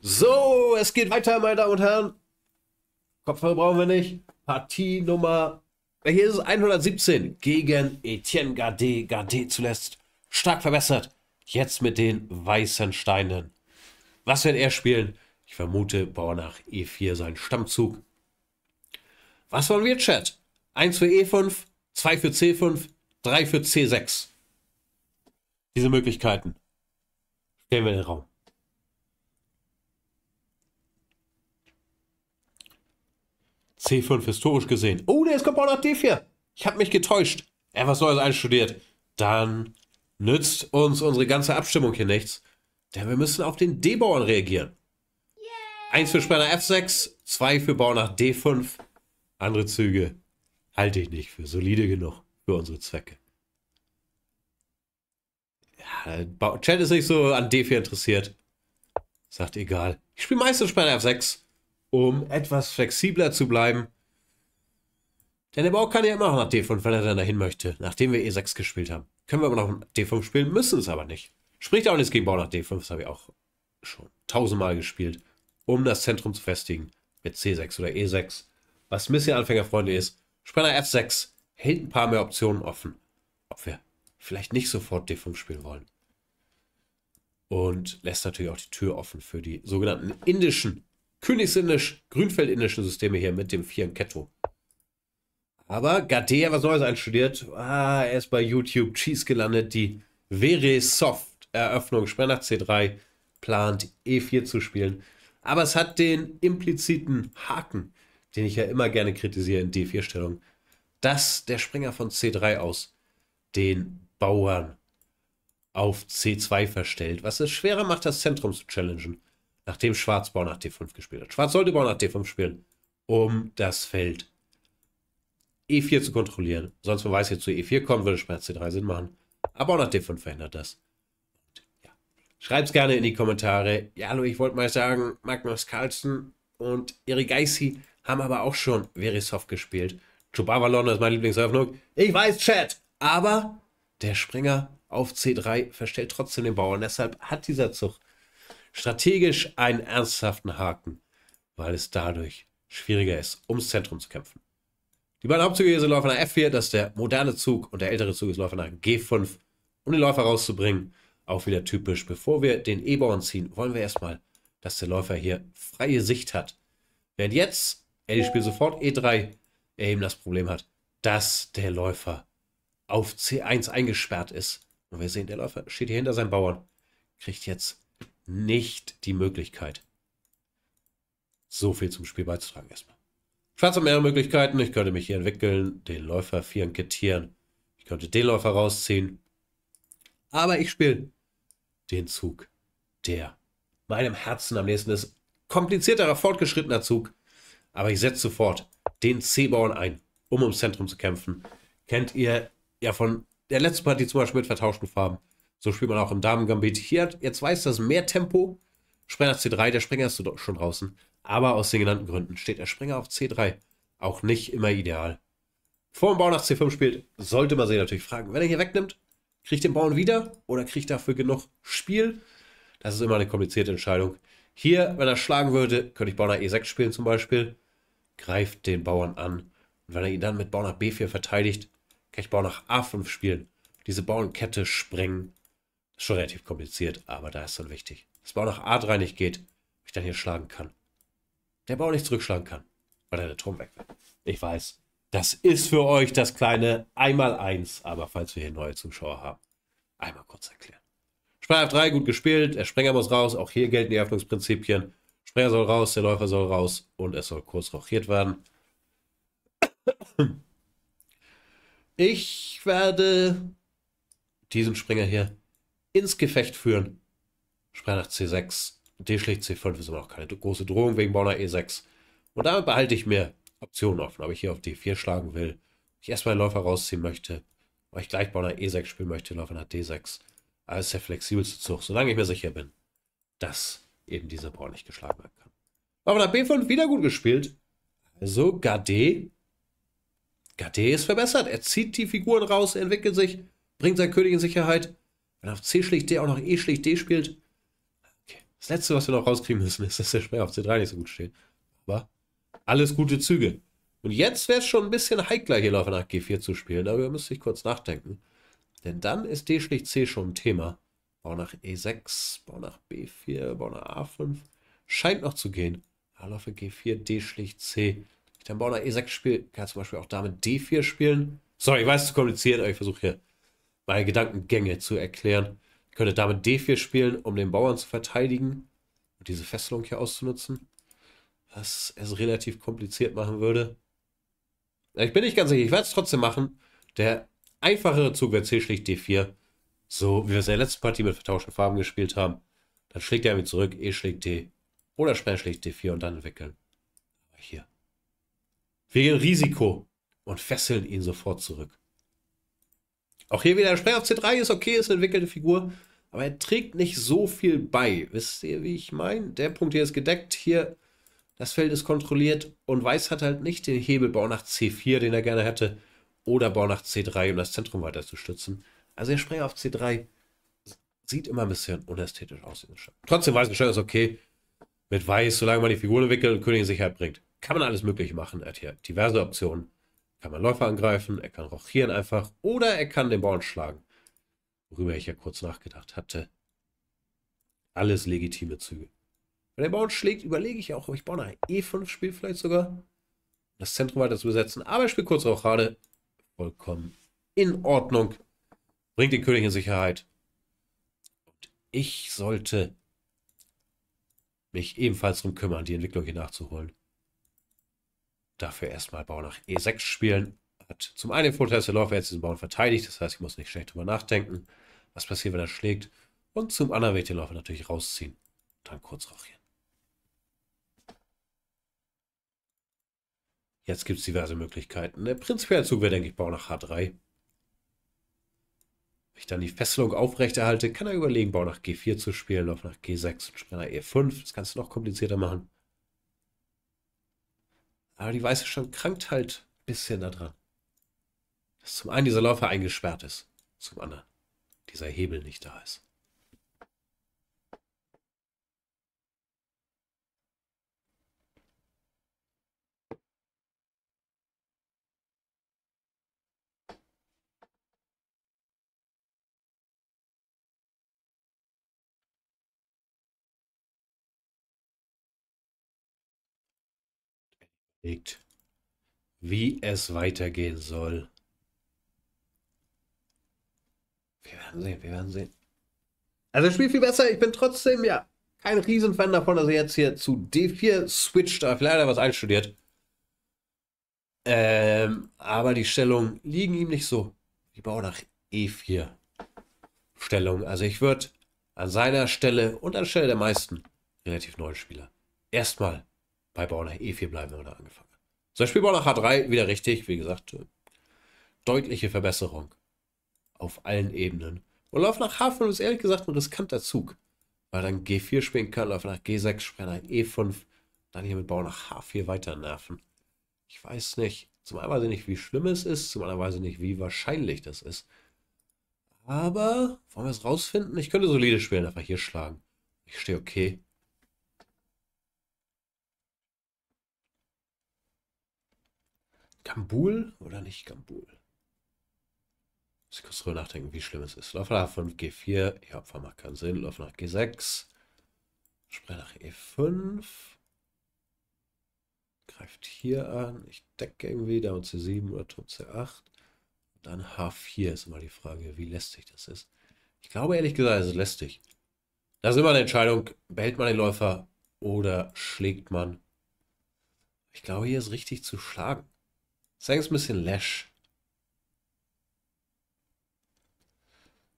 So, es geht weiter, meine Damen und Herren. Kopfhörer brauchen wir nicht. Partie Nummer, hier ist es 117 gegen Etienne Gardet. Gardet zuletzt stark verbessert. Jetzt mit den weißen Steinen. Was wird er spielen? Ich vermute, Bauer nach E4 sein Stammzug. Was wollen wir, Chat? 1 für E5, 2 für C5, 3 für C6. Diese Möglichkeiten stellen wir in den Raum. C5 historisch gesehen. Oh, der ist gebaut auf D4. Ich habe mich getäuscht. Er was Neues einstudiert. Dann nützt uns unsere ganze Abstimmung hier nichts. Denn wir müssen auf den D-Bauern reagieren. Yay. Eins für Spanner F6, zwei für Bauer nach D5. Andere Züge halte ich nicht für solide genug für unsere Zwecke. Ja, Chat ist nicht so an D4 interessiert. Sagt egal. Ich spiele meistens Spanner F6 um etwas flexibler zu bleiben. Denn der Bau kann ja immer noch nach D5, wenn er dann dahin möchte, nachdem wir E6 gespielt haben. Können wir aber noch D5 spielen, müssen es aber nicht. Spricht auch nichts gegen Bau nach D5, das habe ich auch schon tausendmal gespielt, um das Zentrum zu festigen mit C6 oder E6. Was ein bisschen Anfängerfreunde ist, Spanner F6 hält ein paar mehr Optionen offen, ob wir vielleicht nicht sofort D5 spielen wollen. Und lässt natürlich auch die Tür offen für die sogenannten indischen königsindisch, grünfeldindischen Systeme hier mit dem vier Ketto. Aber Gade was Neues einstudiert. Ah, er ist bei YouTube Cheese gelandet. Die Veresoft Eröffnung Sprennach C3 plant E4 zu spielen. Aber es hat den impliziten Haken, den ich ja immer gerne kritisiere in D4-Stellung, dass der Springer von C3 aus den Bauern auf C2 verstellt, was es schwerer macht, das Zentrum zu challengen nachdem Schwarz Bau nach D5 gespielt hat. Schwarz sollte Bau nach D5 spielen, um das Feld E4 zu kontrollieren. Sonst, man weiß, jetzt zu E4 kommen, würde Schwarz C3 Sinn machen. Aber auch nach D5 verhindert das. Ja. es gerne in die Kommentare. Ja, hallo, ich wollte mal sagen, Magnus Carlsen und Eri Geissi haben aber auch schon Verisov gespielt. Chubavalon ist meine Lieblingsöffnung. Ich weiß, Chat, aber der Springer auf C3 verstellt trotzdem den Bauern. Deshalb hat dieser Zug strategisch einen ernsthaften Haken, weil es dadurch schwieriger ist, ums Zentrum zu kämpfen. Die beiden Hauptzüge hier sind Läufer nach F4, das ist der moderne Zug und der ältere Zug ist Läufer nach G5, um den Läufer rauszubringen. Auch wieder typisch. Bevor wir den E-Bauern ziehen, wollen wir erstmal, dass der Läufer hier freie Sicht hat. Während jetzt er die Spiel sofort E3 er eben das Problem hat, dass der Läufer auf C1 eingesperrt ist. Und wir sehen, der Läufer steht hier hinter seinem Bauern, kriegt jetzt nicht die Möglichkeit. So viel zum Spiel beizutragen erstmal. Schwarze mehrere Möglichkeiten. Ich könnte mich hier entwickeln, den Läufer fiankettieren. Ich könnte den Läufer rausziehen. Aber ich spiele den Zug, der meinem Herzen am nächsten ist. Komplizierterer, fortgeschrittener Zug. Aber ich setze sofort den C-Bauern ein, um ums Zentrum zu kämpfen. Kennt ihr ja von der letzten Partie zum Beispiel mit vertauschten Farben. So spielt man auch im Damen-Gambit. Hier, jetzt weiß das mehr Tempo. Springer C3, der Springer ist schon draußen. Aber aus den genannten Gründen steht der Springer auf C3. Auch nicht immer ideal. Vor dem Bauern nach C5 spielt, sollte man sich natürlich fragen, wenn er hier wegnimmt, kriegt den Bauern wieder oder kriegt dafür genug Spiel? Das ist immer eine komplizierte Entscheidung. Hier, wenn er schlagen würde, könnte ich Bauern nach E6 spielen zum Beispiel. Greift den Bauern an. Und wenn er ihn dann mit Bauern nach B4 verteidigt, kann ich Bauern nach A5 spielen. Diese Bauernkette sprengen. Schon relativ kompliziert, aber da ist dann wichtig. Dass man auch nach A3 nicht geht, mich dann hier schlagen kann. Der Bau nicht zurückschlagen kann, weil der Turm weg will. Ich weiß, das ist für euch das kleine einmal 1 aber falls wir hier neue Zuschauer haben, einmal kurz erklären. Sprenger F3 gut gespielt, der Sprenger muss raus, auch hier gelten die Öffnungsprinzipien. Sprenger soll raus, der Läufer soll raus und es soll kurz rochiert werden. Ich werde diesen Springer hier ins Gefecht führen. Sprach nach C6. D schlägt C5 ist aber auch keine große Drohung wegen Bauer E6. Und damit behalte ich mir Optionen offen. Ob ich hier auf D4 schlagen will, ich erstmal den Läufer rausziehen möchte, ob ich gleich Bauer E6 spielen möchte, Läufer nach D6. Alles der flexibelste Zug, solange ich mir sicher bin, dass eben dieser Bauer nicht geschlagen werden kann. Aber nach B5 wieder gut gespielt. Also Gade. Gade ist verbessert. Er zieht die Figuren raus, entwickelt sich, bringt sein König in Sicherheit. Wenn er auf C schlägt D auch noch E schlägt D spielt. Okay. Das letzte, was wir noch rauskriegen müssen, ist, dass der Speer auf C3 nicht so gut steht. Aber alles gute Züge. Und jetzt wäre es schon ein bisschen heikler, hier noch nach G4 zu spielen. Darüber müsste ich kurz nachdenken. Denn dann ist D schlägt C schon ein Thema. Bau nach E6, Bau nach B4, Bau nach A5. Scheint noch zu gehen. Ja, für G4, D schlägt C. Ich dann Bau nach E6 spiele, kann zum Beispiel auch damit D4 spielen. Sorry, ich weiß, es ist kompliziert, aber ich versuche hier meine Gedankengänge zu erklären. Ich könnte damit D4 spielen, um den Bauern zu verteidigen und diese Fesselung hier auszunutzen. Was es relativ kompliziert machen würde. Ich bin nicht ganz sicher, ich werde es trotzdem machen. Der einfachere Zug wäre C schlicht D4. So wie wir es in der letzten Partie mit vertauschten Farben gespielt haben. Dann schlägt er mir zurück, E schlägt D. Oder Sperr schlägt D4 und dann entwickeln. Hier. Wir gehen Risiko und fesseln ihn sofort zurück. Auch hier wieder Stein auf C3 ist okay, ist eine entwickelte Figur, aber er trägt nicht so viel bei. Wisst ihr, wie ich meine? Der Punkt hier ist gedeckt, hier das Feld ist kontrolliert und Weiß hat halt nicht den Hebelbau nach C4, den er gerne hätte, oder Bau nach C3, um das Zentrum weiter zu stützen. Also der Springer auf C3 sieht immer ein bisschen unästhetisch aus. Trotzdem weiß ist okay. Mit Weiß, solange man die Figuren entwickelt und König in Sicherheit bringt, kann man alles Mögliche machen. Er hat hier diverse Optionen kann man Läufer angreifen, er kann rochieren einfach oder er kann den Ball schlagen. Worüber ich ja kurz nachgedacht hatte. Alles legitime Züge. Wenn der Bauern schlägt, überlege ich auch, ob ich baue E5 spiele vielleicht sogar. Das Zentrum weiter zu besetzen. Aber ich spiele kurz auch gerade. Vollkommen in Ordnung. Bringt den König in Sicherheit. Und ich sollte mich ebenfalls darum kümmern, die Entwicklung hier nachzuholen dafür erstmal Bauer nach E6 spielen. Hat zum einen den Vorteil, dass der Läufer jetzt diesen Bauern verteidigt. Das heißt, ich muss nicht schlecht drüber nachdenken, was passiert, wenn er schlägt. Und zum anderen wird der Läufer natürlich rausziehen. Dann kurz rachieren. Jetzt gibt es diverse Möglichkeiten. Der prinzipielle Zug wäre, denke ich, Bauer nach H3. Wenn ich dann die Fesselung aufrechterhalte, kann er überlegen, Bauer nach G4 zu spielen, Läufer nach G6 und Springer E5. Das Ganze noch komplizierter machen. Aber die weiße Stadt krankt halt ein bisschen daran. Dass zum einen dieser Läufer eingesperrt ist, zum anderen dieser Hebel nicht da ist. überlegt, wie es weitergehen soll. Wir werden sehen, wir werden sehen. Also das Spiel viel besser. Ich bin trotzdem ja kein Riesenfan davon, dass er jetzt hier zu D4 switcht. Aber vielleicht hat er was einstudiert. Ähm, aber die Stellungen liegen ihm nicht so. Ich baue nach E4 Stellung. Also ich würde an seiner Stelle und anstelle der meisten relativ neuen Spieler erstmal bei nach E4 bleiben, wenn wir da angefangen haben. Sein Spiel Bornach H3 wieder richtig, wie gesagt, deutliche Verbesserung auf allen Ebenen. Und Lauf nach H5 ist ehrlich gesagt ein riskanter Zug, weil dann G4 spielen kann, Lauf nach G6 spielen, nach E5, dann hier mit Bau nach H4 weiter nerven. Ich weiß nicht. Zum einen weiß ich nicht, wie schlimm es ist, zum anderen weiß ich nicht, wie wahrscheinlich das ist. Aber wollen wir es rausfinden? Ich könnte solide spielen, einfach hier schlagen. Ich stehe okay. Gambul oder nicht Gambul? Muss ich kurz drüber nachdenken, wie schlimm es ist. Lauf nach 5, G4. Ja, Opfer macht keinen Sinn. Lauf nach G6. Sprech nach E5. Greift hier an. Ich decke irgendwie. und C7 oder Turm C8. Dann H4 ist immer die Frage, wie lästig das ist. Ich glaube ehrlich gesagt, es ist lästig. Das ist immer eine Entscheidung. Behält man den Läufer oder schlägt man? Ich glaube, hier ist richtig zu schlagen. Ist es ein bisschen lash.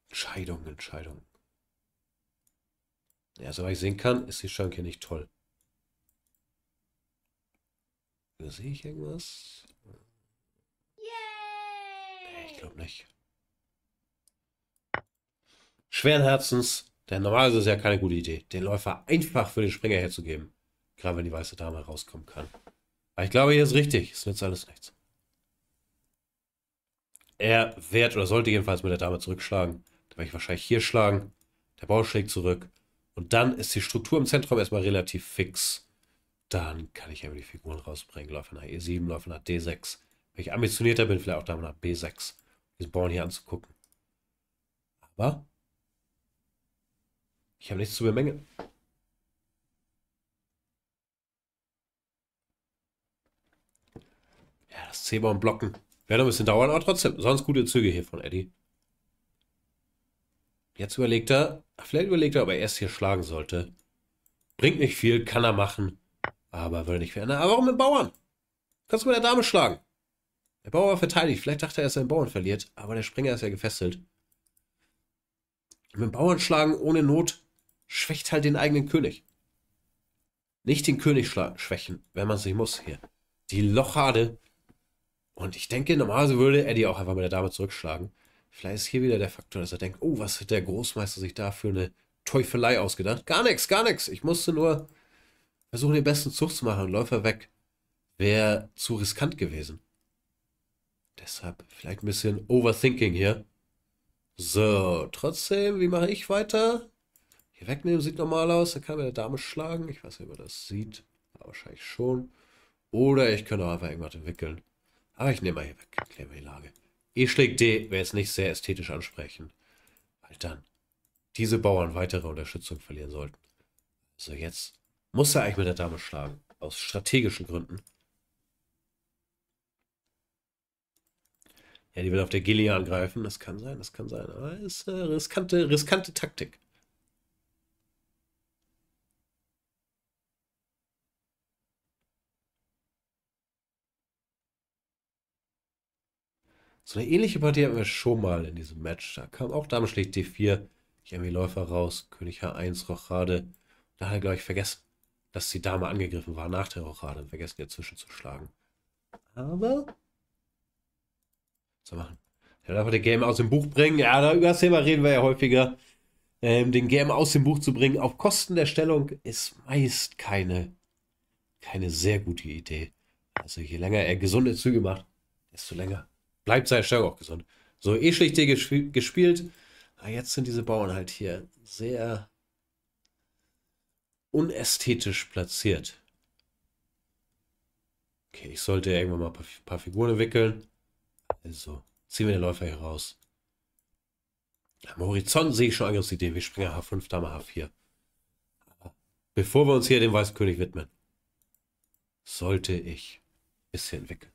Entscheidung, Entscheidung. Ja, soweit ich sehen kann, ist die Schanke nicht toll. Da sehe ich irgendwas? Nee, ich glaube nicht. Schweren Herzens, denn normalerweise ist es ja keine gute Idee, den Läufer einfach für den Springer herzugeben. Gerade wenn die weiße Dame rauskommen kann. Aber ich glaube, hier ist richtig. Es nützt alles nichts. Er wird oder sollte jedenfalls mit der Dame zurückschlagen. Da werde ich wahrscheinlich hier schlagen. Der Bauer schlägt zurück. Und dann ist die Struktur im Zentrum erstmal relativ fix. Dann kann ich ja die Figuren rausbringen. Läufe nach E7, Läufe nach D6. Wenn ich ambitionierter bin, vielleicht auch Dame nach B6. Diesen Bauern hier anzugucken. Aber ich habe nichts zu bemängeln. Ja, das c und Blocken. Wird ein bisschen dauern, aber trotzdem. Sonst gute Züge hier von Eddie. Jetzt überlegt er, vielleicht überlegt er, ob er erst hier schlagen sollte. Bringt nicht viel, kann er machen. Aber würde nicht verändern. Aber warum mit dem Bauern? Kannst du mit der Dame schlagen? Der Bauer war verteidigt. Vielleicht dachte er, dass er seinen Bauern verliert. Aber der Springer ist ja gefesselt. Mit dem Bauern schlagen ohne Not schwächt halt den eigenen König. Nicht den König schwächen, wenn man es nicht muss hier. Die Lochade und ich denke, normalerweise würde Eddie auch einfach mit der Dame zurückschlagen. Vielleicht ist hier wieder der Faktor, dass er denkt, oh, was hat der Großmeister sich da für eine Teufelei ausgedacht? Gar nichts, gar nichts. Ich musste nur versuchen, den besten Zug zu machen und Läufer weg. Wäre zu riskant gewesen. Deshalb vielleicht ein bisschen Overthinking hier. So, trotzdem, wie mache ich weiter? Hier wegnehmen sieht normal aus. Dann kann man der Dame schlagen. Ich weiß nicht, ob man das sieht. Aber wahrscheinlich schon. Oder ich könnte auch einfach irgendwas entwickeln. Aber ah, ich nehme mal hier weg. Klären wir die Lage. E schlägt D wäre jetzt nicht sehr ästhetisch ansprechend. Weil dann diese Bauern weitere Unterstützung verlieren sollten. So, also jetzt muss er eigentlich mit der Dame schlagen. Aus strategischen Gründen. Ja, die will auf der Gilia angreifen. Das kann sein, das kann sein. Aber es ist eine riskante, riskante Taktik. So eine ähnliche Partie hatten wir schon mal in diesem Match. Da kam auch Dame schlägt D4, Jamie Läufer raus, König H1, Rochade. Da hat er, glaube ich, vergessen, dass die Dame angegriffen war nach der Rochade und vergessen, ihr zwischenzuschlagen. Aber. Was machen? Er darf den Game aus dem Buch bringen. Ja, über das Thema reden wir ja häufiger. Ähm, den Game aus dem Buch zu bringen auf Kosten der Stellung ist meist keine, keine sehr gute Idee. Also je länger er gesunde Züge macht, desto länger bleibt sei stark auch gesund. So eklig dir gesp gespielt. Aber ah, jetzt sind diese Bauern halt hier sehr unästhetisch platziert. Okay, ich sollte irgendwann mal ein paar, paar Figuren entwickeln. Also, ziehen wir den Läufer hier raus. Am Horizont sehe ich schon Angriffsideen. Wir springen H5, Dame H4. Bevor wir uns hier dem Weißkönig widmen, sollte ich ein bisschen entwickeln.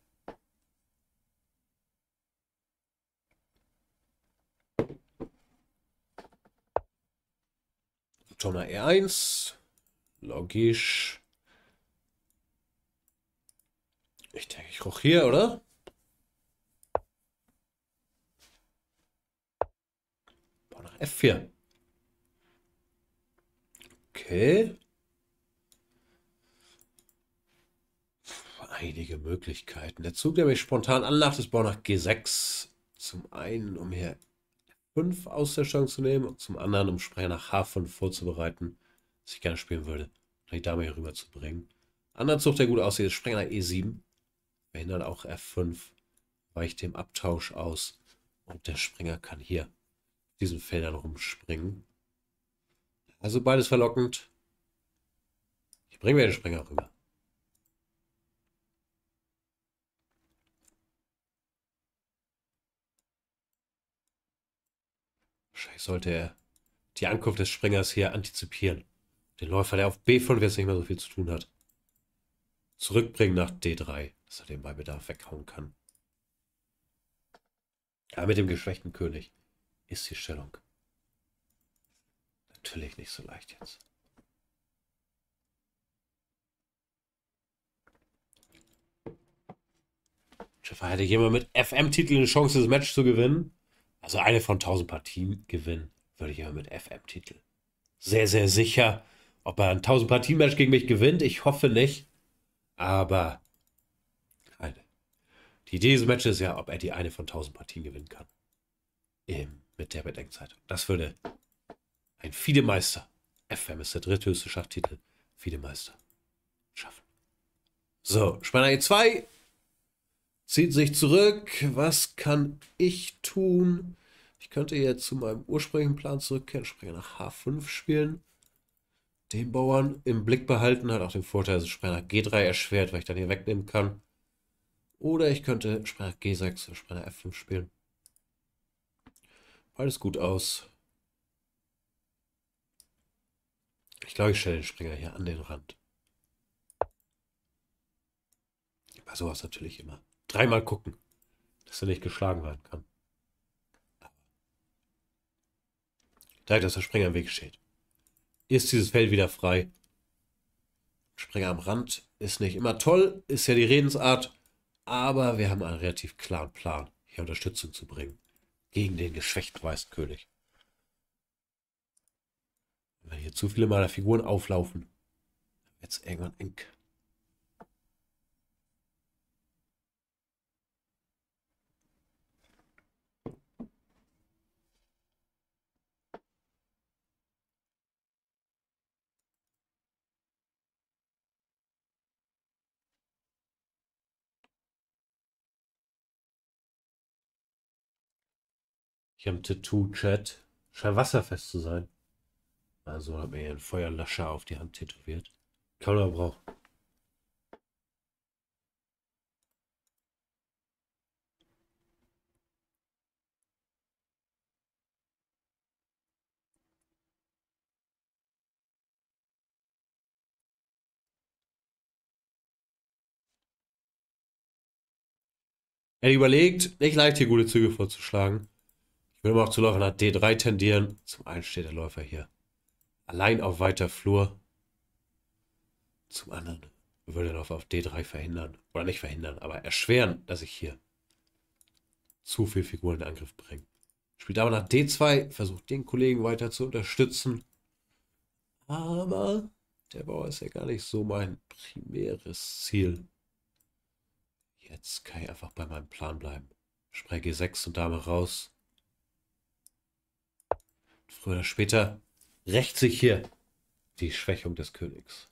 Tonner R1. Logisch. Ich denke, ich roch hier, oder? Bau nach F4. Okay. einige Möglichkeiten. Der Zug, der mich spontan anlacht, ist Bau nach G6. Zum einen, um hier 5 aus der Stange zu nehmen und zum anderen, um Sprecher nach H5 vorzubereiten, was ich gerne spielen würde, und die Dame hier rüber zu bringen. Anderer Zug, der gut aussieht, ist Sprecher nach E7. Verhindert auch F5, weicht dem Abtausch aus und der Springer kann hier diesen Feldern rumspringen. Also beides verlockend. Hier bringen wir den Springer rüber. Wahrscheinlich sollte er die Ankunft des Springers hier antizipieren. Den Läufer, der auf B von jetzt nicht mehr so viel zu tun hat. Zurückbringen nach D3, dass er den bei Bedarf weghauen kann. Ja, mit dem geschwächten König ist die Stellung natürlich nicht so leicht jetzt. Schiffer hätte jemand mit FM-Titel eine Chance, das Match zu gewinnen. Also eine von 1000 Partien gewinnen würde ich immer mit FM-Titel. Sehr, sehr sicher. Ob er ein 1000 Partien-Match gegen mich gewinnt, ich hoffe nicht. Aber eine. die Idee dieses Matches ist ja, ob er die eine von 1000 Partien gewinnen kann. Eben mit der Bedenkzeit. Das würde ein Fiedemeister, FM ist der dritthöchste Schachtitel, Fiedemeister, schaffen. So, Spanner E2 zieht sich zurück. Was kann ich tun? Ich könnte jetzt zu meinem ursprünglichen Plan zurückkehren, Springer nach H5 spielen. Den Bauern im Blick behalten hat auch den Vorteil, dass Springer G3 erschwert, weil ich dann hier wegnehmen kann. Oder ich könnte Springer G6 oder Springer F5 spielen. Beides gut aus. Ich glaube, ich stelle den Springer hier an den Rand. Bei sowas natürlich immer dreimal gucken, dass er nicht geschlagen werden kann. Dadurch, dass der Springer im Weg steht, ist dieses Feld wieder frei. Springer am Rand ist nicht immer toll, ist ja die Redensart, aber wir haben einen relativ klaren Plan, hier Unterstützung zu bringen gegen den geschwächten Weißen König. Wenn hier zu viele meiner Figuren auflaufen, wird es irgendwann eng. Chem-Tattoo-Chat scheint wasserfest zu sein. Also hat mir ein Feuerlöscher auf die Hand tätowiert. Kann man brauchen. Er überlegt, nicht leicht hier gute Züge vorzuschlagen würde wir auch zu Läufer nach D3 tendieren. Zum einen steht der Läufer hier allein auf weiter Flur. Zum anderen würde der Läufer auf D3 verhindern. Oder nicht verhindern, aber erschweren, dass ich hier zu viel Figuren in Angriff bringe. Spielt aber nach D2, versucht den Kollegen weiter zu unterstützen. Aber der Bauer ist ja gar nicht so mein primäres Ziel. Jetzt kann ich einfach bei meinem Plan bleiben. Spreng G6 und Dame raus. Früher oder später rächt sich hier die Schwächung des Königs.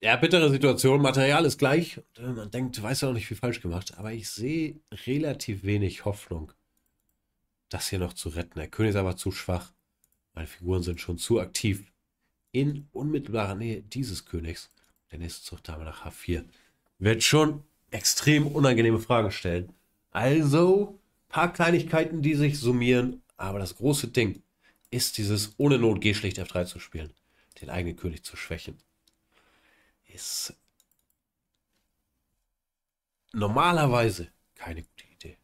Ja, bittere Situation, Material ist gleich. Man denkt, du weißt ja noch nicht viel falsch gemacht. Aber ich sehe relativ wenig Hoffnung, das hier noch zu retten. Der König ist aber zu schwach. Meine Figuren sind schon zu aktiv. In unmittelbarer Nähe dieses Königs. Der nächste Zug Dame nach H4. Wird schon extrem unangenehme Fragen stellen. Also, paar Kleinigkeiten, die sich summieren. Aber das große Ding ist dieses ohne Not G schlicht F3 zu spielen. Den eigenen König zu schwächen ist normalerweise keine gute Idee.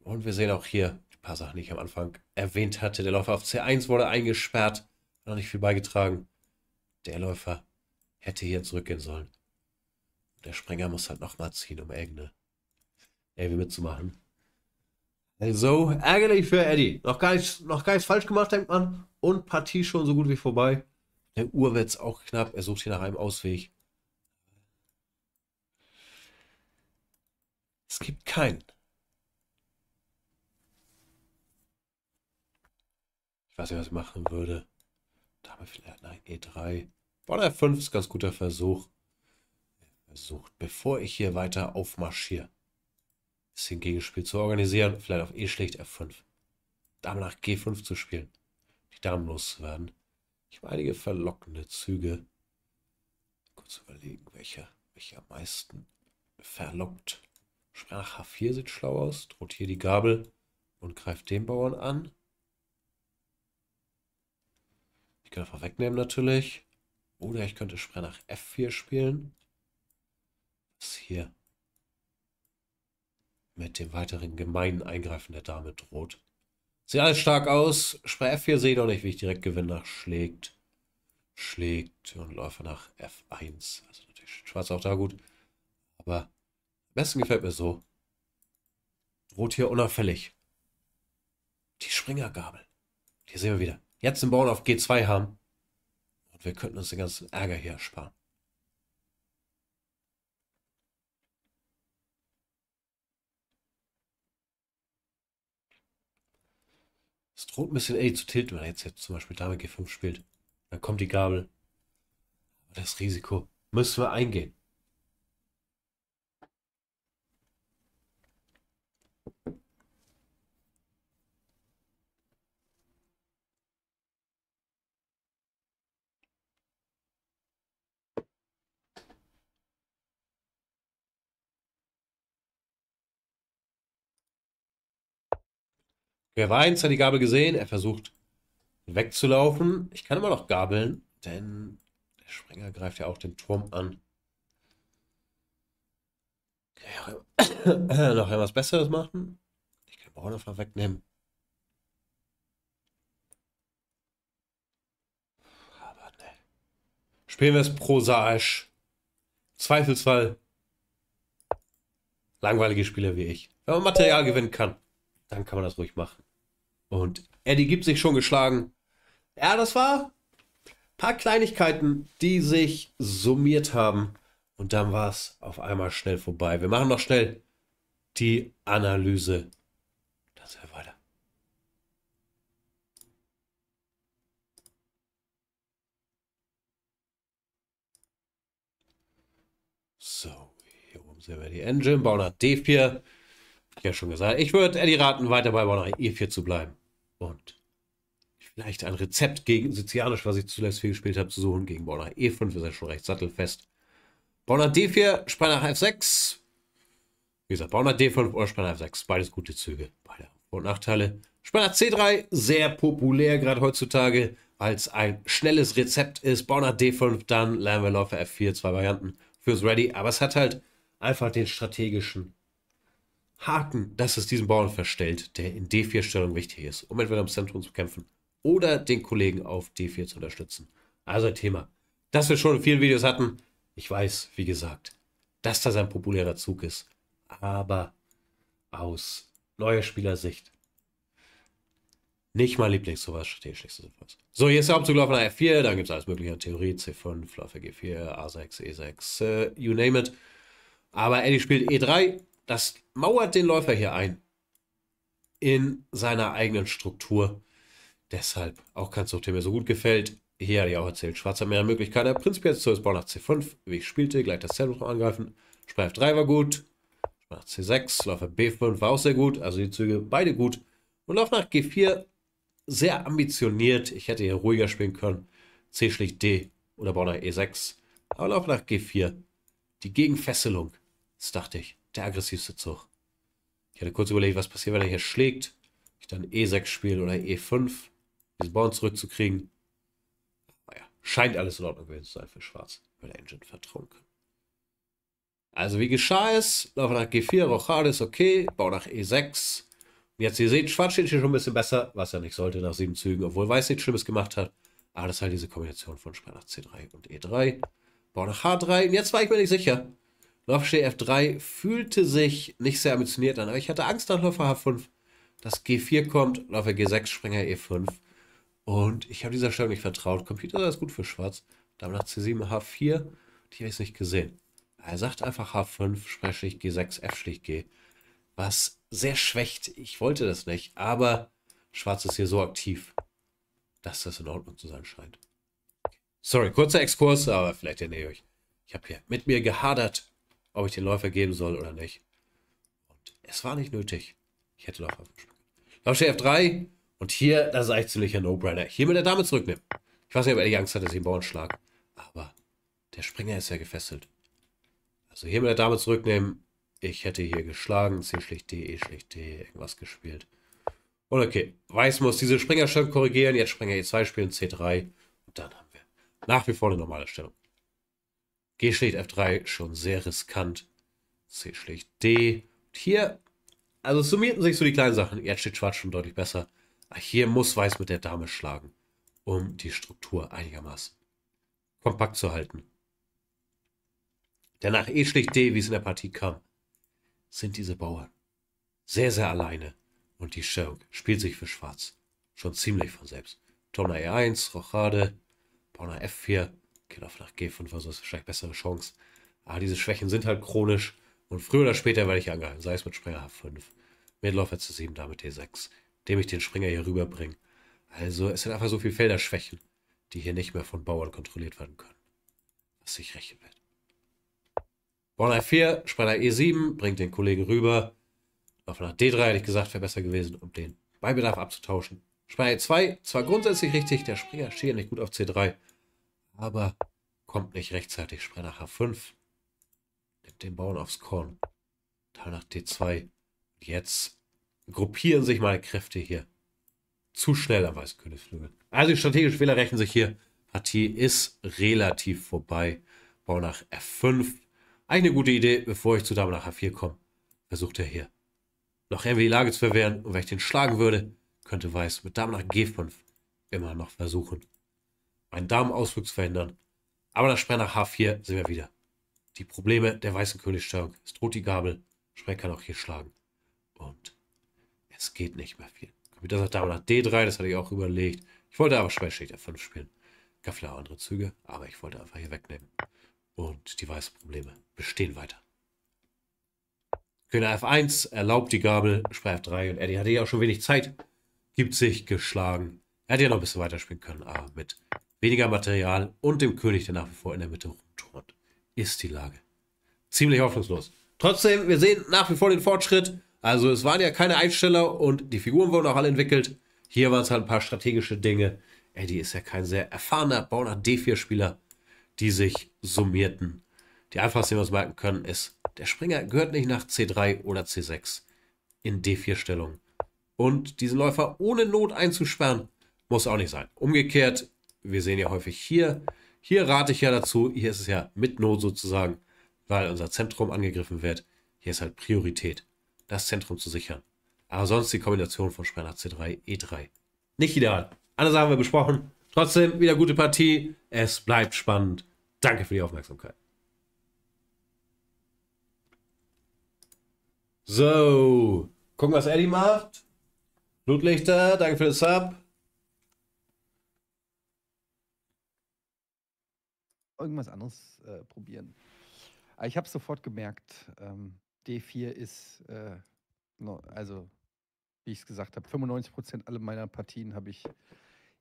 Und wir sehen auch hier ein paar Sachen, die ich am Anfang erwähnt hatte. Der Läufer auf C1 wurde eingesperrt, noch nicht viel beigetragen. Der Läufer hätte hier zurückgehen sollen. Der Springer muss halt nochmal ziehen, um irgendeine Navy mitzumachen. Also, ärgerlich für Eddie. Noch gar, nicht, noch gar nichts falsch gemacht, denkt man. Und Partie schon so gut wie vorbei. Der Urwitz auch knapp. Er sucht hier nach einem Ausweg. Es gibt keinen. Ich weiß nicht, was ich machen würde. Dame vielleicht, nein, E3. Bonner e F5 ist ganz guter Versuch. Versucht, bevor ich hier weiter aufmarschiere, bisschen Gegenspiel zu organisieren. Vielleicht auf E schlicht e F5. Dame nach G5 zu spielen. Die Damen loszuwerden. Ich habe einige verlockende Züge. Kurz überlegen, welcher mich am meisten verlockt. Sprach H4 sieht schlau aus, droht hier die Gabel und greift den Bauern an. Ich kann einfach wegnehmen natürlich. Oder ich könnte Sprach nach F4 spielen. Was hier mit dem weiteren gemeinen Eingreifen der Dame droht. Sieht alles stark aus. Bei F4 sehe ich noch nicht, wie ich direkt gewinne schlägt. Schlägt und Läufer nach F1. Also natürlich schwarz auch da gut. Aber am besten gefällt mir so. Rot hier unauffällig. Die Springergabel. Hier sehen wir wieder. Jetzt den Bauern auf G2 haben. Und wir könnten uns den ganzen Ärger hier ersparen. ein bisschen Ellie zu tilten, wenn er jetzt, jetzt zum Beispiel Dame G5 spielt. Dann kommt die Gabel. Das Risiko müssen wir eingehen. Wer war eins, hat die Gabel gesehen. Er versucht wegzulaufen. Ich kann immer noch gabeln, denn der Springer greift ja auch den Turm an. Kann ich auch noch etwas Besseres machen? Ich kann Bauern einfach wegnehmen. Aber ne. Spielen wir es prosaisch. Zweifelsfall. Langweilige Spieler wie ich. Wenn man Material gewinnen kann, dann kann man das ruhig machen. Und Eddie gibt sich schon geschlagen. Ja, das war ein paar Kleinigkeiten, die sich summiert haben. Und dann war es auf einmal schnell vorbei. Wir machen noch schnell die Analyse. Dann sind wir weiter. So, hier oben sehen wir die Engine. Bauer D4. Ich habe ja schon gesagt. Ich würde Eddie raten, weiter bei Bauer E4 zu bleiben. Und vielleicht ein Rezept gegen Sizianisch, was ich zuletzt viel gespielt habe, zu suchen. Gegen Bauer E5 ist ja schon recht sattelfest. Bauer D4, Spanner F6. Wie gesagt, Bauer D5 oder Spanner F6. Beides gute Züge. Beide Vor- und Nachteile. Spanner C3, sehr populär gerade heutzutage als ein schnelles Rezept ist. Bauer D5, dann lernen wir Läufer F4, zwei Varianten fürs Ready. Aber es hat halt einfach den strategischen Haken, dass es diesen Bauern verstellt, der in D4-Stellung wichtig ist, um entweder im Zentrum zu kämpfen oder den Kollegen auf D4 zu unterstützen. Also ein Thema, das wir schon in vielen Videos hatten. Ich weiß, wie gesagt, dass das ein populärer Zug ist, aber aus neuer Spielersicht nicht mein Lieblings, sowas strategisch nicht so hier ist der Hauptzug laufen F4, dann gibt es alles mögliche an Theorie, C5, Läufer G4, A6, E6, äh, you name it. Aber Eddie spielt E3, das mauert den Läufer hier ein. In seiner eigenen Struktur. Deshalb, auch kein Zug, der mir so gut gefällt. Hier hatte ich auch erzählt, schwarzer Meer Möglichkeiten. Prinzipiell zu Bau nach C5. Wie ich spielte, gleich das Zentrum angreifen. Sprei F3 war gut. Nach C6, Läufer B5 war auch sehr gut. Also die Züge beide gut. Und Lauf nach G4 sehr ambitioniert. Ich hätte hier ruhiger spielen können. C schlicht D oder Bauer e nach E6. Aber Lauf nach G4. Die Gegenfesselung. Das dachte ich der aggressivste Zug. Ich hatte kurz überlegt, was passiert, wenn er hier schlägt. Ich dann E6 spiele oder E5. Diesen Bauern zurückzukriegen. Naja, scheint alles in Ordnung gewesen zu sein für Schwarz. Weil der Engine vertrunken. Also wie geschah es? Lauf nach G4, Rochade ist okay. Bau nach E6. Und jetzt, ihr seht, Schwarz steht hier schon ein bisschen besser, was er nicht sollte nach sieben Zügen, obwohl Weiß nichts Schlimmes gemacht hat. Aber das ist halt diese Kombination von Sperr nach C3 und E3. Bau nach H3. Und jetzt war ich mir nicht sicher. Nafsche F3 fühlte sich nicht sehr ambitioniert an, aber ich hatte Angst nach Läufer H5, dass G4 kommt, Läufer G6, Springer E5. Und ich habe dieser Stellung nicht vertraut. Computer ist gut für Schwarz. Dame nach C7, H4, die habe ich nicht gesehen. Er sagt einfach H5, Springer G6, F G. Was sehr schwächt. Ich wollte das nicht, aber Schwarz ist hier so aktiv, dass das in Ordnung zu sein scheint. Sorry, kurzer Exkurs, aber vielleicht erinnere ich euch. Ich habe hier mit mir gehadert ob ich den Läufer geben soll oder nicht. Und es war nicht nötig. Ich hätte Läufer gespielt. Laufsteg F3. Und hier, das ist eigentlich ziemlich ein No-Brainer. Hier mit der Dame zurücknehmen. Ich weiß nicht, ob er die Angst hat, dass ich einen Bauern schlag. Aber der Springer ist ja gefesselt. Also hier mit der Dame zurücknehmen. Ich hätte hier geschlagen. C schlicht D, E schlicht D, irgendwas gespielt. Und okay, Weiß muss diese Springer schon korrigieren. Jetzt Springer E2 spielen, C3. Und dann haben wir nach wie vor eine normale Stellung. G schlägt F3, schon sehr riskant. C schlägt D. Und hier, also summierten sich so die kleinen Sachen. Jetzt steht Schwarz schon deutlich besser. Ah, hier muss Weiß mit der Dame schlagen, um die Struktur einigermaßen kompakt zu halten. Denn nach E schlägt D, wie es in der Partie kam, sind diese Bauern sehr, sehr alleine. Und die Stellung spielt sich für Schwarz schon ziemlich von selbst. Donner E1, Rochade, Bonner F4, Genau, nach G5 oder so ist wahrscheinlich bessere Chance. Aber diese Schwächen sind halt chronisch. Und früher oder später werde ich angehalten, sei es mit Springer H5, mit Läufer zu 7, damit d 6 dem ich den Springer hier rüberbringe. Also es sind einfach so viele Felderschwächen, die hier nicht mehr von Bauern kontrolliert werden können. Was sich rächen wird. Bauern F4, Springer E7, bringt den Kollegen rüber. Läufer nach D3 hätte ich gesagt, wäre besser gewesen, um den Beibedarf abzutauschen. Springer E2, zwar grundsätzlich richtig, der Springer steht nicht gut auf C3, aber kommt nicht rechtzeitig. Spreng nach H5, nimmt den Bauern aufs Korn, Teil nach D2. Jetzt gruppieren sich meine Kräfte hier. Zu schnell am Weißkönigsflügel. Also die strategischen Fehler rechnen sich hier. Partie ist relativ vorbei. Bau nach F5. Eine gute Idee, bevor ich zu Dame nach H4 komme. Versucht er hier noch irgendwie die Lage zu verwehren. Und wenn ich den schlagen würde, könnte Weiß mit Dame nach G5 immer noch versuchen, meinen Darmausflug zu verhindern. Aber nach Sperr nach H4 sind wir wieder. Die Probleme der weißen Königsteuerung. Es droht die Gabel. Sperr kann auch hier schlagen. Und es geht nicht mehr viel. Computer sagt Dame nach D3, das hatte ich auch überlegt. Ich wollte aber Sperr steht F5 spielen. Gab auch andere Züge, aber ich wollte einfach hier wegnehmen. Und die weißen Probleme bestehen weiter. König F1 erlaubt die Gabel, Sperr F3 und Eddie hatte ja auch schon wenig Zeit. Gibt sich geschlagen. Er hätte ja noch ein bisschen weiterspielen können, aber mit weniger Material und dem König, der nach wie vor in der Mitte rumturnt, ist die Lage. Ziemlich hoffnungslos. Trotzdem, wir sehen nach wie vor den Fortschritt. Also es waren ja keine Einsteller und die Figuren wurden auch alle entwickelt. Hier waren es halt ein paar strategische Dinge. Eddie ist ja kein sehr erfahrener, bauner D4-Spieler, die sich summierten. Die einfachste, die wir uns merken können, ist, der Springer gehört nicht nach C3 oder C6 in D4-Stellung. Und diesen Läufer ohne Not einzusperren, muss auch nicht sein. Umgekehrt, wir sehen ja häufig hier, hier rate ich ja dazu, hier ist es ja mit Not sozusagen, weil unser Zentrum angegriffen wird. Hier ist halt Priorität, das Zentrum zu sichern. Aber sonst die Kombination von Sperr C3, E3. Nicht ideal. Alles haben wir besprochen. Trotzdem wieder gute Partie. Es bleibt spannend. Danke für die Aufmerksamkeit. So, gucken, was Eddie macht. Blutlichter, danke für das Sub. irgendwas anderes äh, probieren. Aber ich habe sofort gemerkt, ähm, D4 ist, äh, no, also wie ich es gesagt habe, 95 Prozent aller meiner Partien habe ich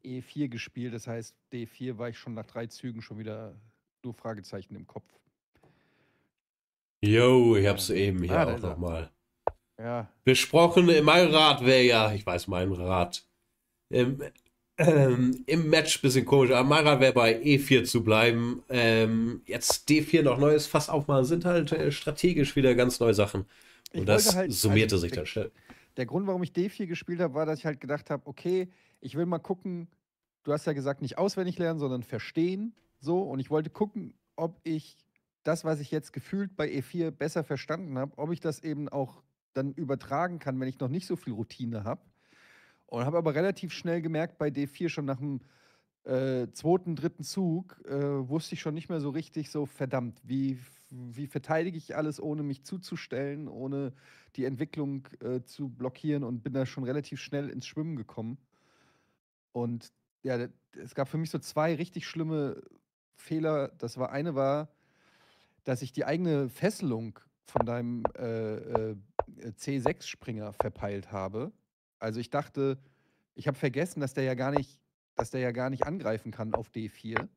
E4 gespielt. Das heißt, D4 war ich schon nach drei Zügen schon wieder nur Fragezeichen im Kopf. Yo, ich hab's eben hier ah, auch nochmal. Ja. Besprochen mein Rat wäre ja, ich weiß mein Rat. Ähm, ähm, Im Match ein bisschen komisch. Amara wäre bei E4 zu bleiben. Ähm, jetzt D4 noch neues Fass aufmachen, sind halt äh, strategisch wieder ganz neue Sachen. Und ich das halt, summierte also, sich dann schnell. Der Grund, warum ich D4 gespielt habe, war, dass ich halt gedacht habe, okay, ich will mal gucken, du hast ja gesagt, nicht auswendig lernen, sondern verstehen. So, und ich wollte gucken, ob ich das, was ich jetzt gefühlt bei E4 besser verstanden habe, ob ich das eben auch dann übertragen kann, wenn ich noch nicht so viel Routine habe. Und habe aber relativ schnell gemerkt, bei D4 schon nach dem äh, zweiten, dritten Zug, äh, wusste ich schon nicht mehr so richtig, so verdammt, wie, wie verteidige ich alles, ohne mich zuzustellen, ohne die Entwicklung äh, zu blockieren und bin da schon relativ schnell ins Schwimmen gekommen. Und ja, es gab für mich so zwei richtig schlimme Fehler. Das war eine war, dass ich die eigene Fesselung von deinem äh, äh, C6-Springer verpeilt habe. Also ich dachte, ich habe vergessen, dass der ja gar nicht, dass der ja gar nicht angreifen kann auf D4.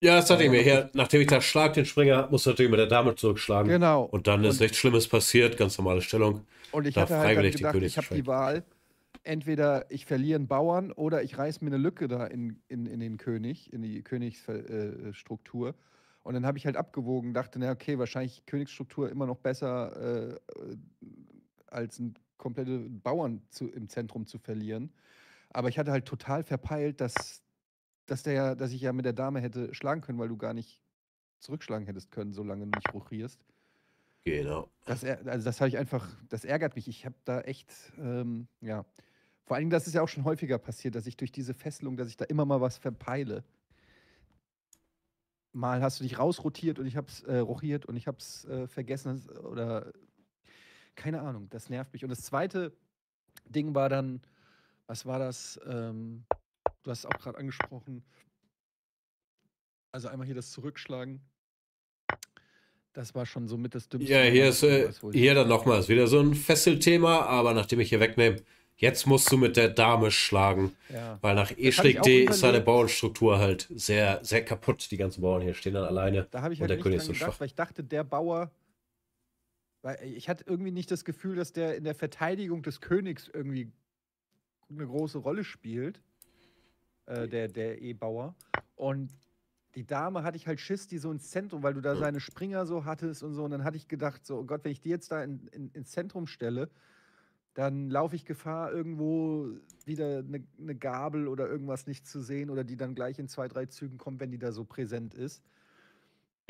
Ja, das hatte ich ähm, mir. Hier, nachdem ich da schlag den Springer, muss natürlich mit der Dame zurückschlagen. Genau. Und dann ist und nichts Schlimmes passiert, ganz normale Stellung. Und ich da halt dann gedacht, ich habe die Wahl, entweder ich verliere einen Bauern oder ich reiße mir eine Lücke da in, in, in den König, in die Königsstruktur. Äh, äh und dann habe ich halt abgewogen, dachte, na okay, wahrscheinlich Königsstruktur immer noch besser äh, äh als ein komplette Bauern zu, im Zentrum zu verlieren. Aber ich hatte halt total verpeilt, dass, dass, der, dass ich ja mit der Dame hätte schlagen können, weil du gar nicht zurückschlagen hättest können, solange du nicht ruchierst. Genau. Das, also das habe ich einfach, das ärgert mich. Ich habe da echt, ähm, ja. Vor allem, das ist ja auch schon häufiger passiert, dass ich durch diese Fesselung, dass ich da immer mal was verpeile. Mal hast du dich rausrotiert und ich habe es äh, rochiert und ich habe es äh, vergessen oder keine Ahnung, das nervt mich. Und das zweite Ding war dann, was war das? Ähm, du hast es auch gerade angesprochen. Also einmal hier das Zurückschlagen. Das war schon so mit das Dümmste. Ja, hier ist äh, hier dann nochmals wieder so ein Fesselthema, aber nachdem ich hier wegnehme, jetzt musst du mit der Dame schlagen. Ja. Weil nach E schlägt D ist seine Bauernstruktur halt sehr, sehr kaputt. Die ganzen Bauern hier stehen dann alleine. Da habe ich halt und der König ist so Weil ich dachte, der Bauer weil äh, ich hatte irgendwie nicht das Gefühl, dass der in der Verteidigung des Königs irgendwie eine große Rolle spielt. Äh, hm. der der E-Bauer. Und die Dame hatte ich halt Schiss, die so ins Zentrum, weil du da hm. seine Springer so hattest und so. Und dann hatte ich gedacht, so, oh Gott, wenn ich die jetzt da in, in, ins Zentrum stelle, dann laufe ich Gefahr, irgendwo wieder eine, eine Gabel oder irgendwas nicht zu sehen oder die dann gleich in zwei, drei Zügen kommt, wenn die da so präsent ist.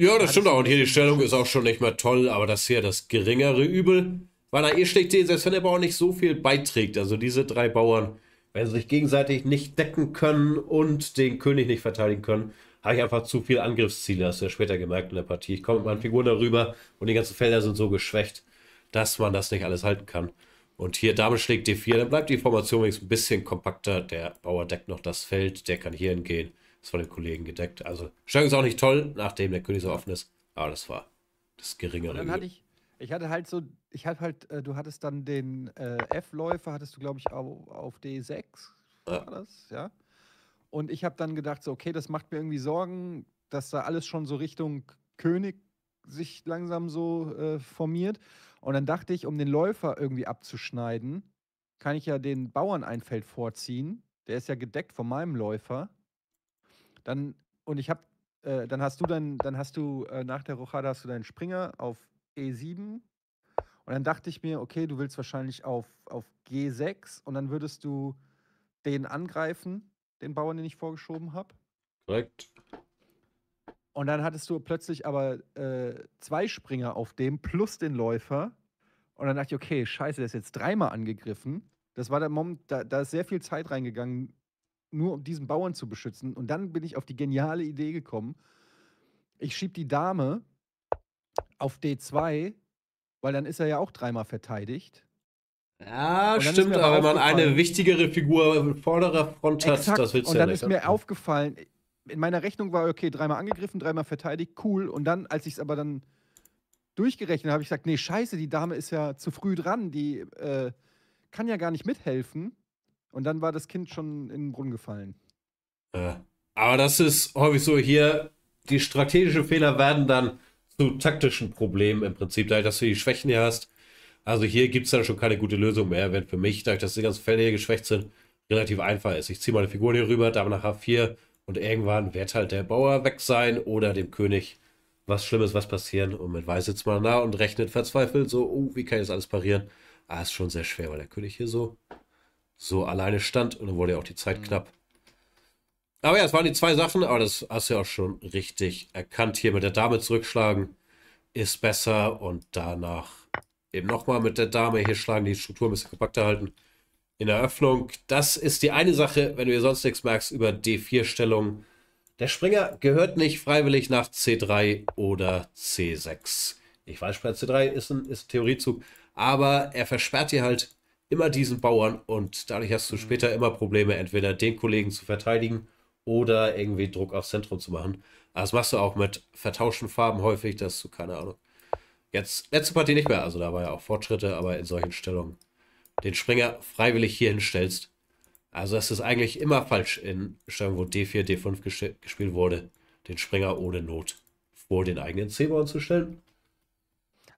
Ja, das stimmt auch. Und hier die Stellung ist auch schon nicht mehr toll, aber das ist ja das geringere Übel, weil er eh schlecht sehen, selbst wenn der Bauer nicht so viel beiträgt. Also diese drei Bauern, wenn sie sich gegenseitig nicht decken können und den König nicht verteidigen können, habe ich einfach zu viel Angriffsziele, hast du ja später gemerkt in der Partie. Ich komme mit meinen Figuren darüber und die ganzen Felder sind so geschwächt, dass man das nicht alles halten kann. Und hier Dame schlägt D4, dann bleibt die Formation wenigstens ein bisschen kompakter. Der Bauer deckt noch das Feld, der kann hier hingehen ist von den Kollegen gedeckt. Also Stellung ist auch nicht toll, nachdem der König so offen ist. Aber das war das geringere. dann hatte ich, ich hatte halt so, ich hatte halt, äh, du hattest dann den äh, F-Läufer, hattest du, glaube ich, auf, auf D6 war ah. das, ja. Und ich habe dann gedacht, so, okay, das macht mir irgendwie Sorgen, dass da alles schon so Richtung König sich langsam so äh, formiert. Und dann dachte ich, um den Läufer irgendwie abzuschneiden, kann ich ja den Bauern ein Feld vorziehen. Der ist ja gedeckt von meinem Läufer. Dann, und ich habe, äh, dann hast du dann, dann hast du äh, nach der Rochade hast du deinen Springer auf E7. Und dann dachte ich mir, okay, du willst wahrscheinlich auf, auf G6 und dann würdest du den angreifen, den Bauern, den ich vorgeschoben habe. Korrekt. Und dann hattest du plötzlich aber äh, zwei Springer auf dem plus den Läufer. Und dann dachte ich, okay, scheiße, der ist jetzt dreimal angegriffen. Das war der Moment, da, da ist sehr viel Zeit reingegangen, nur um diesen Bauern zu beschützen. Und dann bin ich auf die geniale Idee gekommen. Ich schiebe die Dame auf D2, weil dann ist er ja auch dreimal verteidigt. Ja, stimmt, aber wenn man eine wichtigere Figur im vorderer Front hat, das willst du ja nicht. Und dann ist mir ne? aufgefallen, in meiner Rechnung war, okay, dreimal angegriffen, dreimal verteidigt, cool. Und dann, als ich es aber dann durchgerechnet habe, ich gesagt, nee, scheiße, die Dame ist ja zu früh dran, die äh, kann ja gar nicht mithelfen. Und dann war das Kind schon in den Brunnen gefallen. Ja. Äh, aber das ist häufig so hier, die strategischen Fehler werden dann zu taktischen Problemen im Prinzip, dadurch, dass du die Schwächen hier hast. Also hier gibt es dann schon keine gute Lösung mehr, wenn für mich, dadurch, dass die ganzen Fälle hier geschwächt sind, relativ einfach ist. Ich ziehe meine Figuren hier rüber, dame nach H4 und irgendwann wird halt der Bauer weg sein oder dem König was Schlimmes, was passieren und mit weiß sitzt man da und rechnet verzweifelt so, oh, wie kann ich das alles parieren? Ah, ist schon sehr schwer, weil der König hier so so alleine stand. Und dann wurde ja auch die Zeit mhm. knapp. Aber ja, es waren die zwei Sachen, aber das hast du ja auch schon richtig erkannt. Hier mit der Dame zurückschlagen ist besser und danach eben nochmal mit der Dame hier schlagen, die Struktur ein bisschen kompakter halten. In der Öffnung, das ist die eine Sache, wenn du hier sonst nichts merkst, über D4-Stellung. Der Springer gehört nicht freiwillig nach C3 oder C6. Ich weiß, Springer C3 ist ein, ist ein Theoriezug, aber er versperrt dir halt immer diesen Bauern und dadurch hast du mhm. später immer Probleme, entweder den Kollegen zu verteidigen oder irgendwie Druck aufs Zentrum zu machen. Also das machst du auch mit vertauschten Farben häufig, dass du, keine Ahnung. Jetzt, letzte Partie nicht mehr, also da war ja auch Fortschritte, aber in solchen Stellungen den Springer freiwillig hier hinstellst. Also das ist eigentlich immer falsch in Stellungen, wo D4, D5 ges gespielt wurde, den Springer ohne Not vor den eigenen C-Bauern zu stellen.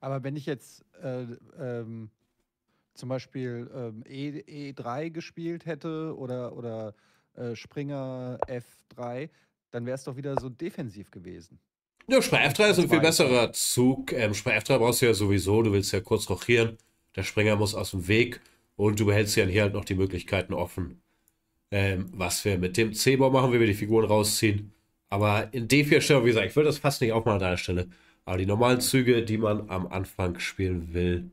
Aber wenn ich jetzt äh, ähm, zum Beispiel ähm, e, E3 gespielt hätte oder, oder äh, Springer F3, dann wäre es doch wieder so defensiv gewesen. Ja, Springer F3 ist also ein viel besserer Zug. Ähm, Springer F3 brauchst du ja sowieso, du willst ja kurz rochieren. Der Springer muss aus dem Weg und du behältst ja hier halt noch die Möglichkeiten offen, ähm, was wir mit dem C-Bau machen, wie wir die Figuren rausziehen. Aber in d 4 stellung wie gesagt, ich würde das fast nicht auch mal an deiner Stelle. Aber die normalen Züge, die man am Anfang spielen will,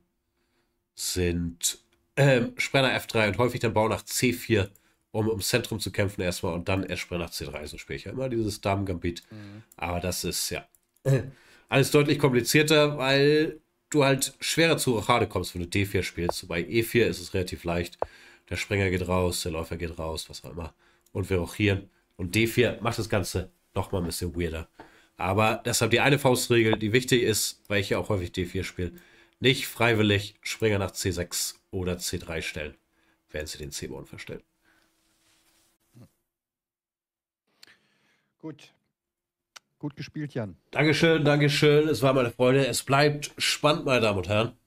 sind äh, mhm. Sprenger F3 und häufig dann Bau nach C4, um im Zentrum zu kämpfen erstmal und dann erst Sprenger C3. So spiele ich ja immer dieses Damen-Gambit. Mhm. Aber das ist ja äh. alles deutlich komplizierter, weil du halt schwerer zu Rochade kommst, wenn du D4 spielst. Bei E4 ist es relativ leicht. Der Sprenger geht raus, der Läufer geht raus, was auch immer. Und wir rochieren. Und D4 macht das Ganze nochmal ein bisschen weirder. Aber deshalb die eine Faustregel, die wichtig ist, weil ich ja auch häufig D4 spiele, nicht freiwillig Springer nach C6 oder C3 stellen, während sie den C-Bauern verstellen. Gut. Gut gespielt, Jan. Dankeschön, Dankeschön. Es war meine Freude. Es bleibt spannend, meine Damen und Herren.